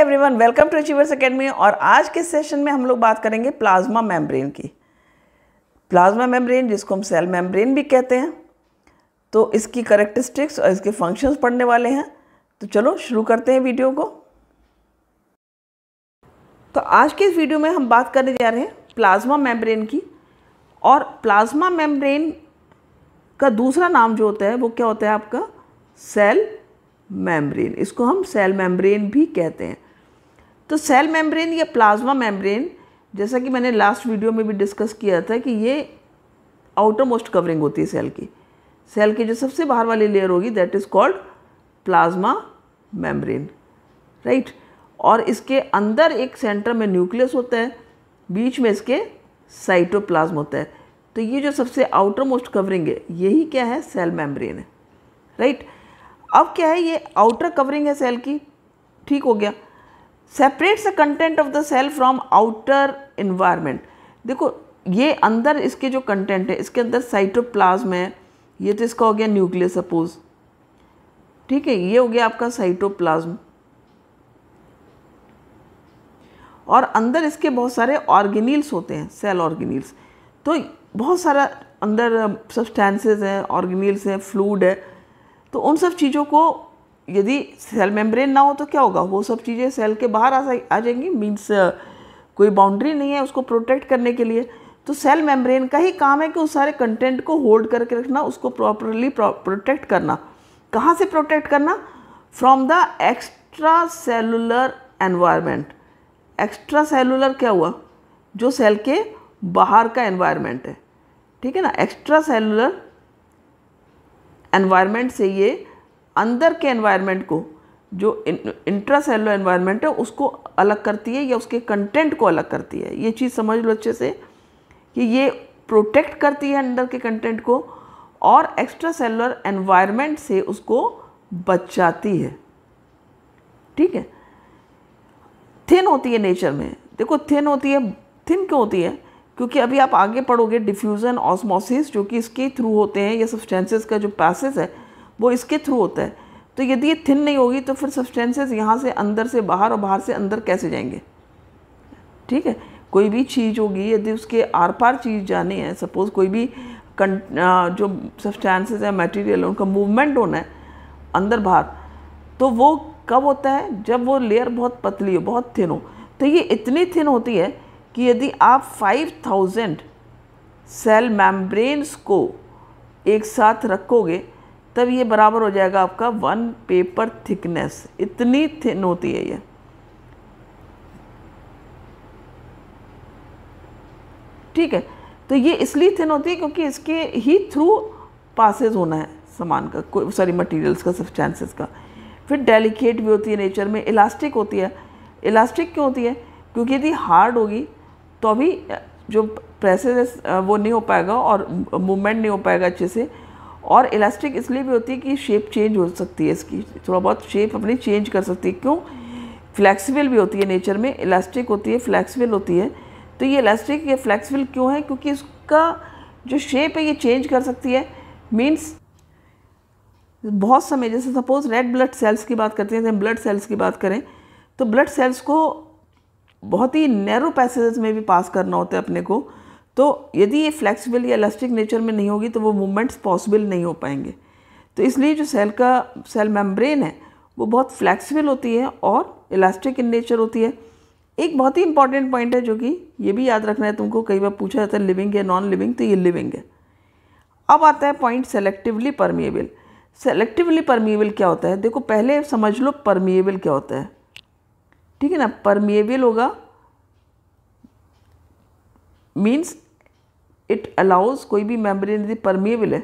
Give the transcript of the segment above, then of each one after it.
Every everyone welcome to Achievers Academy और आज के सेशन में हम लोग बात करेंगे प्लाज्मा मेम्ब्रेन की प्लाज्मा मेम्ब्रेन जिसको हम सेल मेम्ब्रेन भी कहते हैं तो इसकी करेक्टरिस्टिक्स और इसके फंक्शंस पढ़ने वाले हैं तो चलो शुरू करते हैं वीडियो को तो आज के इस वीडियो में हम बात करने जा रहे हैं प्लाज्मा मेम्ब्रेन की और प्लाज्मा मेम्ब्रेन का दूसरा नाम जो होता है वो क्या होता है आपका सेल मेम्ब्रेन इसको हम सेल मेम्ब्रेन भी कहते हैं तो सेल मेम्ब्रेन या प्लाज्मा मेम्ब्रेन जैसा कि मैंने लास्ट वीडियो में भी डिस्कस किया था कि ये आउटर मोस्ट कवरिंग होती है सेल की सेल की जो सबसे बाहर वाली लेयर होगी that is called plasma membrane right और इसके अंदर एक सेंटर में न्यूक्लियस होता है बीच में इसके साइटोप्लाज्म होता है तो ये जो सबसे आउटर मोस्ट कवरिंग है यही क्या है सेल मेम्ब्रेन है राइट अब क्या है ये आउटर कवरिंग है सेल की ठीक हो गया separates the content of the cell from outer environment देखो ये अंदर इसके जो कंटेंट है इसके अंदर साइटोप्लाज्म है ये तो इसका हो गया न्यूक्लियस सपोज ठीक है ये हो गया आपका साइटोप्लाज्म और अंदर इसके बहुत सारे ऑर्गेनिल्स होते हैं सेल ऑर्गेनिल्स तो बहुत सारा अंदर सब्सटेंसेस हैं ऑर्गेनिल्स हैं फ्लूड है तो उन सब चीज़ों को यदि सेल मेम्ब्रेन ना हो तो क्या होगा वो सब चीज़ें सेल के बाहर आ आ जाएंगी मीन्स uh, कोई बाउंड्री नहीं है उसको प्रोटेक्ट करने के लिए तो सेल मेम्ब्रेन का ही काम है कि उस सारे कंटेंट को होल्ड करके रखना उसको प्रॉपरली प्रोटेक्ट करना कहाँ से प्रोटेक्ट करना from the extracellular environment extracellular क्या हुआ जो सेल के बाहर का एनवायरनमेंट है ठीक है ना एक्स्ट्रा सेलुलर एनवायरनमेंट से ये अंदर के एनवायरनमेंट को जो इंट्रा सेलुलर एनवायरनमेंट है उसको अलग करती है या उसके कंटेंट को अलग करती है ये चीज़ समझ लो अच्छे से कि ये प्रोटेक्ट करती है अंदर के कंटेंट को और एक्स्ट्रा सेलुलर एनवायरनमेंट से उसको बचाती है ठीक है थिन होती है नेचर में देखो थिन होती है थिन क्यों होती है क्योंकि अभी आप आगे पढ़ोगे डिफ्यूज़न ऑस्मोसिस जो कि इसके थ्रू होते हैं या सब्सटेंसेस का जो पैसेज है वो इसके थ्रू होता है तो यदि ये थिन नहीं होगी तो फिर सब्सटेंसेस यहाँ से अंदर से बाहर और बाहर से अंदर कैसे जाएंगे ठीक है कोई भी चीज़ होगी यदि उसके आर पार चीज़ जानी है सपोज़ कोई भी जो सब्सटेंसेस है मटेरियल उनका मूवमेंट होना है अंदर बाहर तो वो कब होता है जब वो लेयर बहुत पतली हो बहुत थिन हो तो ये इतनी थिन होती है कि यदि आप 5000 सेल मेम्ब्रेन्स को एक साथ रखोगे तब ये बराबर हो जाएगा आपका वन पेपर थिकनेस इतनी थिन होती है ये ठीक है तो ये इसलिए थिन होती है क्योंकि इसके ही थ्रू पासेज होना है सामान का सॉरी मटेरियल्स का चांसेस का फिर डेलिकेट भी होती है नेचर में इलास्टिक होती है इलास्टिक क्यों होती है क्योंकि यदि हार्ड होगी तो अभी जो प्रेसेस वो नहीं हो पाएगा और मूवमेंट नहीं हो पाएगा अच्छे से और इलास्टिक इसलिए भी होती है कि शेप चेंज हो सकती है इसकी थोड़ा बहुत शेप अपनी चेंज कर सकती है क्यों फ्लैक्सीबल भी होती है नेचर में इलास्टिक होती है फ्लैक्सीबल होती है तो ये इलास्टिक या फ्लैक्सीबल क्यों है क्योंकि इसका जो शेप है ये चेंज कर सकती है मीन्स बहुत समय जैसे सपोज रेड ब्लड सेल्स की बात करते हैं ब्लड सेल्स की बात करें तो ब्लड सेल्स को बहुत ही नैरो पैसेज में भी पास करना होता है अपने को तो यदि ये फ्लेक्सिबल या इलास्टिक नेचर में नहीं होगी तो वो मूवमेंट्स पॉसिबल नहीं हो पाएंगे तो इसलिए जो सेल का सेल मेम्ब्रेन है वो बहुत फ्लेक्सिबल होती है और इलास्टिक इन नेचर होती है एक बहुत ही इंपॉर्टेंट पॉइंट है जो कि ये भी याद रखना है तुमको कई बार पूछा जाता है लिविंग या नॉन लिविंग तो ये लिविंग है अब आता है point selectively permeable selectively permeable क्या होता है देखो पहले समझ लो परमिएबल क्या होता है ठीक है ना परमिएबल होगा मीन्स इट अलाउज कोई भी मेम्ब्रेन यदि परमेबल है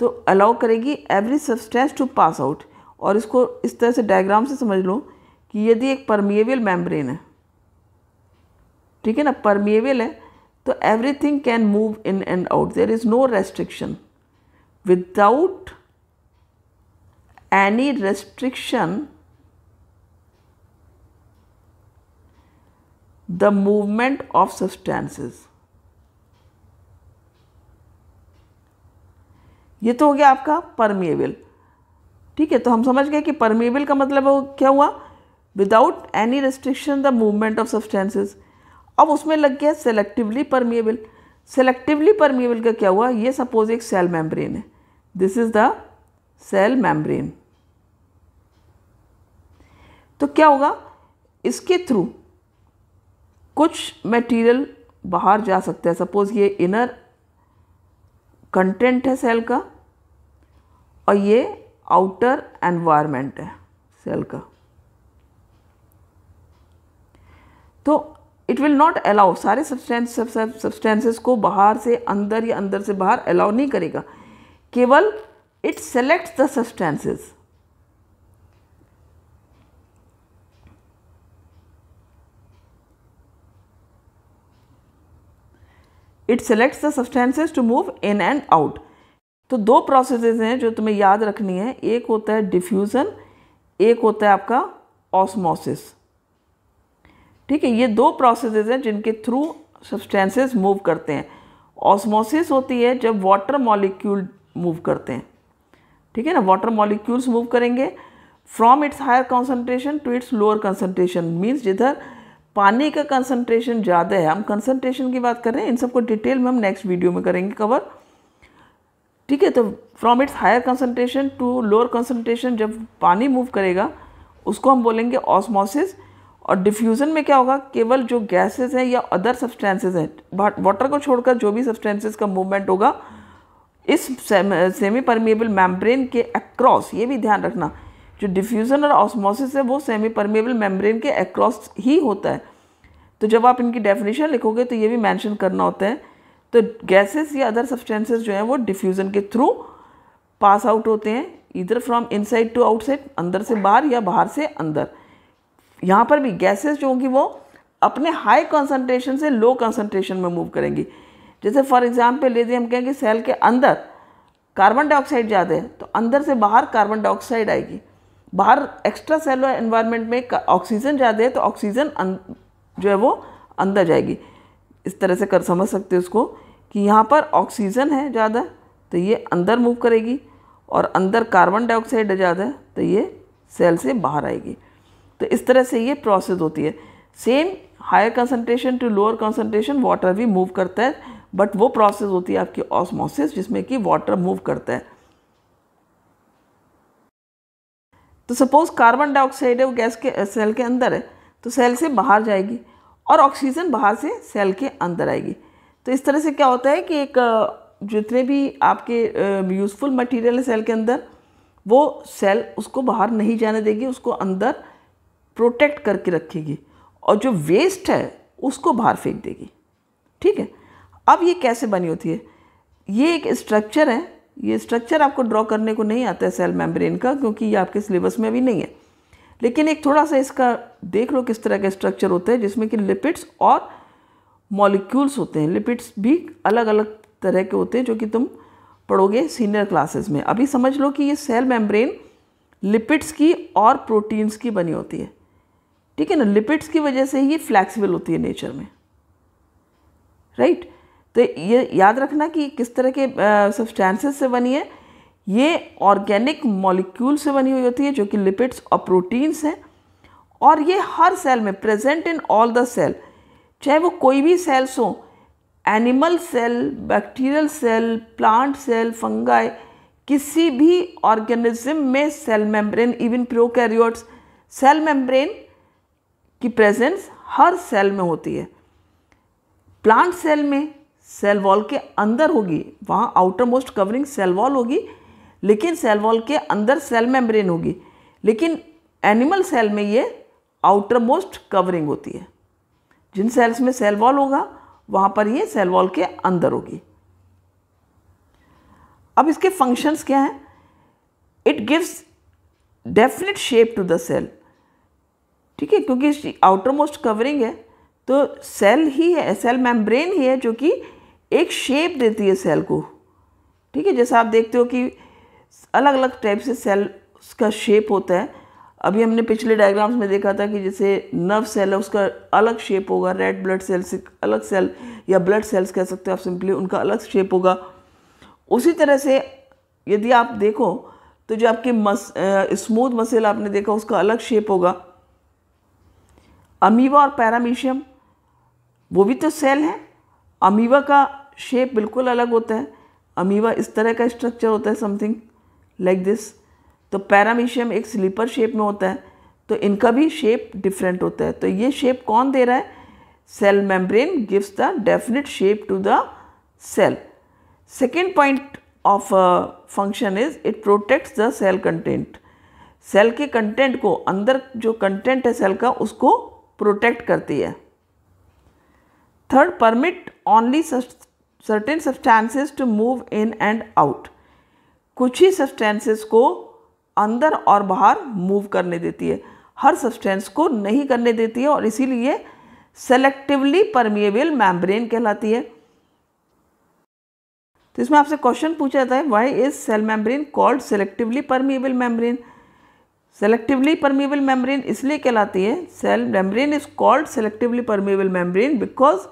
तो अलाउ करेगी every substance to pass out और इसको इस तरह से डायग्राम से समझ लो कि यदि एक परमिएबल मेम्ब्रेन है ठीक है ना परमिएबल है तो everything can move in and out there is no restriction without any restriction the movement of substances ये तो हो गया आपका परमिएबल ठीक है तो हम समझ गए कि परमिएबल का मतलब वो क्या हुआ without any restriction the movement of substances अब उसमें लग गया सेलेक्टिवली परमिएबल सेलेक्टिवली परमिएबल का क्या हुआ ये सपोज एक सेल मेम्ब्रेन है this is the cell membrane तो क्या होगा इसके थ्रू कुछ मटेरियल बाहर जा सकता है सपोज़ ये इनर कंटेंट है सेल का और ये आउटर एनवायरनमेंट है सेल का तो इट विल नॉट अलाउ सारे सब्सटेंसेस को बाहर से अंदर या अंदर से बाहर अलाउ नहीं करेगा केवल it selects the substances it selects the substances to move in and out तो दो प्रोसेसेस हैं जो तुम्हें याद रखनी है एक होता है डिफ्यूज़न एक होता है आपका ऑस्मोसिस ठीक है ये दो प्रोसेसेस हैं जिनके थ्रू सब्सटेंसेस मूव करते हैं ऑस्मोसिस होती है जब वाटर मॉलिक्यूल मूव करते हैं ठीक है ना वाटर मॉलिक्यूल्स मूव करेंगे from its higher concentration to its lower concentration means जिधर पानी का कंसंट्रेशन ज़्यादा है हम कंसनट्रेशन की बात कर रहे हैं इन सबको डिटेल में हम नेक्स्ट वीडियो में करेंगे कवर ठीक है तो from its higher concentration to lower concentration जब पानी मूव करेगा उसको हम बोलेंगे ऑस्मोसिस और डिफ्यूज़न में क्या होगा केवल जो गैसेस हैं या अदर सब्सटेंसेस हैं वाटर को छोड़कर जो भी सब्सटेंसेस का मूवमेंट होगा इस सेमी परमिएबल मैमब्रेन के अक्रॉस ये भी ध्यान रखना जो डिफ्यूज़न और ऑस्मोसिस है वो सेमी परमेबल मेम्ब्रेन के एक्रॉस ही होता है तो जब आप इनकी डेफिनेशन लिखोगे तो ये भी मेंशन करना होता है तो गैसेस या अदर सब्सटेंसेस जो हैं वो डिफ्यूज़न के थ्रू पास आउट होते हैं इधर फ्रॉम इनसाइड टू आउटसाइड अंदर से बाहर या बाहर से अंदर यहाँ पर भी गैसेस जो होंगी वो अपने हाई कॉन्सेंट्रेशन से लो कॉन्सेंट्रेशन में मूव करेंगी जैसे फॉर एग्जाम्पल ले दिए हम कहेंगे सेल के अंदर कार्बन डाइऑक्साइड ज़्यादा है तो अंदर से बाहर कार्बन डाइऑक्साइड आएगी बाहर एक्स्ट्रा सेलर एनवायरनमेंट में ऑक्सीजन ज़्यादा है तो ऑक्सीजन अं- जो है वो अंदर जाएगी इस तरह से कर समझ सकते हो उसको कि यहाँ पर ऑक्सीजन है ज़्यादा तो ये अंदर मूव करेगी और अंदर कार्बन डाइऑक्साइड है ज़्यादा तो ये सेल से बाहर आएगी तो इस तरह से ये प्रोसेस होती है same higher concentration to lower concentration water भी मूव करता है बट वो प्रोसेस होती है आपकी ऑस्मोसिस जिसमें कि वाटर मूव करता है तो सपोज़ कार्बन डाइऑक्साइड है वो गैस के सेल के अंदर है तो सेल से बाहर जाएगी और ऑक्सीजन बाहर से सेल के अंदर आएगी तो इस तरह से क्या होता है कि एक जितने भी आपके यूज़फुल मटेरियल है सेल के अंदर वो सेल उसको बाहर नहीं जाने देगी उसको अंदर प्रोटेक्ट करके रखेगी और जो वेस्ट है उसको बाहर फेंक देगी ठीक है अब ये कैसे बनी होती है ये एक स्ट्रक्चर है ये स्ट्रक्चर आपको ड्रॉ करने को नहीं आता है सेल मेम्ब्रेन का क्योंकि ये आपके सिलेबस में अभी नहीं है लेकिन एक थोड़ा सा इसका देख लो किस तरह का स्ट्रक्चर होता है जिसमें कि लिपिड्स और मॉलिक्यूल्स होते हैं लिपिड्स भी अलग अलग तरह के होते हैं जो कि तुम पढ़ोगे सीनियर क्लासेस में अभी समझ लो कि ये सेल मेम्ब्रेन लिपिड्स की और प्रोटीन्स की बनी होती है ठीक है ना लिपिड्स की वजह से ही फ्लैक्सीबल होती है नेचर में राइट right? तो ये याद रखना कि किस तरह के सब्सटेंसेस से बनी है ये ऑर्गेनिक मॉलिक्यूल से बनी हुई होती है जो कि लिपिड्स और प्रोटीन्स हैं और ये हर सेल में present in all the cell चाहे वो कोई भी सेल्स हों animal cell bacterial cell plant cell fungi किसी भी ऑर्गेनिज्म में cell membrane even prokaryotes cell membrane की प्रेजेंस हर सेल में होती है प्लांट सेल में सेल वॉल के अंदर होगी वहाँ outermost covering cell wall होगी लेकिन सेल वॉल के अंदर सेल मेम्ब्रेन होगी लेकिन एनिमल सेल में ये आउटर मोस्ट कवरिंग होती है जिन सेल्स में सेल वॉल होगा वहाँ पर ये सेल वॉल के अंदर होगी अब इसके फंक्शंस क्या हैं it gives definite shape to the cell ठीक है क्योंकि आउटर मोस्ट कवरिंग है तो सेल ही है सेल मेम्ब्रेन ही है जो कि एक शेप देती है सेल को ठीक है जैसा आप देखते हो कि अलग अलग टाइप से सेल उसका शेप होता है अभी हमने पिछले डायग्राम्स में देखा था कि जैसे नर्व सेल है उसका अलग शेप होगा रेड ब्लड सेल्स अलग सेल या ब्लड सेल्स कह सकते हो आप सिंपली उनका अलग शेप होगा उसी तरह से यदि आप देखो तो जो आपके मस स्मूथ मसल आपने देखा उसका अलग शेप होगा अमीवा और पैरामीशियम वो भी तो सेल हैं अमीवा का शेप बिल्कुल अलग होता है अमीवा इस तरह का स्ट्रक्चर होता है समथिंग लाइक दिस तो पैरामीशियम एक स्लीपर शेप में होता है तो इनका भी शेप डिफरेंट होता है तो ये शेप कौन दे रहा है cell membrane gives the definite shape to the cell second point of function is it protects the cell content cell के कंटेंट को अंदर जो कंटेंट है सेल का उसको प्रोटेक्ट करती है third permit only certain substances to move in and out कुछ ही सब्सटेंसेस को अंदर और बाहर मूव करने देती है हर सब्सटेंस को नहीं करने देती है और इसीलिए सेलेक्टिवली परमिएबल मैम्ब्रेन कहलाती है तो इसमें आपसे क्वेश्चन पूछा जाता है why is cell membrane called selectively permeable membrane selectively permeable membrane इसलिए कहलाती है cell membrane is called selectively permeable membrane because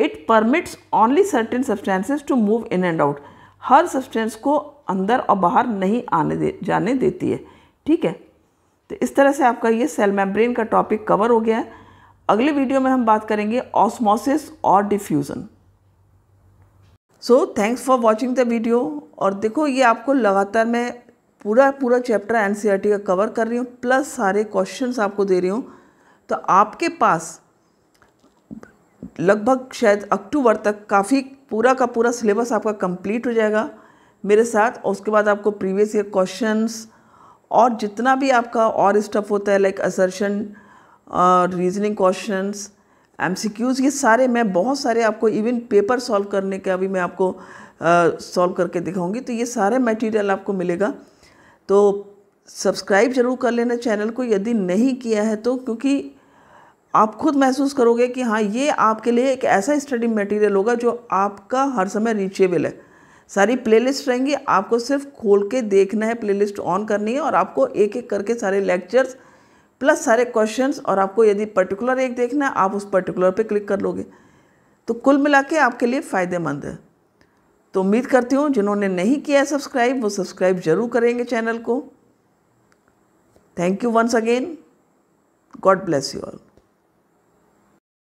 it permits only certain substances to move in and out हर सब्सटेंस को अंदर और बाहर नहीं आने दे जाने देती है ठीक है तो इस तरह से आपका ये सेल मेम्ब्रेन का टॉपिक कवर हो गया है अगले वीडियो में हम बात करेंगे ऑस्मोसिस और diffusion so thanks for watching the video और देखो ये आपको लगातार मैं पूरा पूरा चैप्टर एन का कवर कर रही हूँ प्लस सारे क्वेश्चन आपको दे रही हूँ तो आपके पास लगभग शायद अक्टूबर तक काफ़ी पूरा का पूरा सिलेबस आपका कंप्लीट हो जाएगा मेरे साथ और उसके बाद आपको प्रीवियस ईयर क्वेश्चंस और जितना भी आपका और स्टफ होता है like assertion reasoning questions um ये सारे मैं बहुत सारे आपको इवन पेपर सॉल्व करने के अभी मैं आपको सॉल्व uh, करके दिखाऊंगी तो ये सारे मटेरियल आपको मिलेगा तो सब्सक्राइब जरूर कर लेना चैनल को यदि नहीं किया है तो क्योंकि आप खुद महसूस करोगे कि हाँ ये आपके लिए एक ऐसा स्टडी मटेरियल होगा जो आपका हर समय रीचेबल है सारी प्लेलिस्ट रहेंगी आपको सिर्फ खोल के देखना है प्लेलिस्ट ऑन करनी है और आपको एक एक करके सारे लेक्चर्स प्लस सारे क्वेश्चंस और आपको यदि पर्टिकुलर एक देखना है आप उस पर्टिकुलर पे क्लिक कर लोगे तो कुल मिला के आपके लिए फ़ायदेमंद है तो उम्मीद करती हूँ जिन्होंने नहीं किया है सब्सक्राइब वो सब्सक्राइब जरूर करेंगे चैनल को thank you once again God bless you all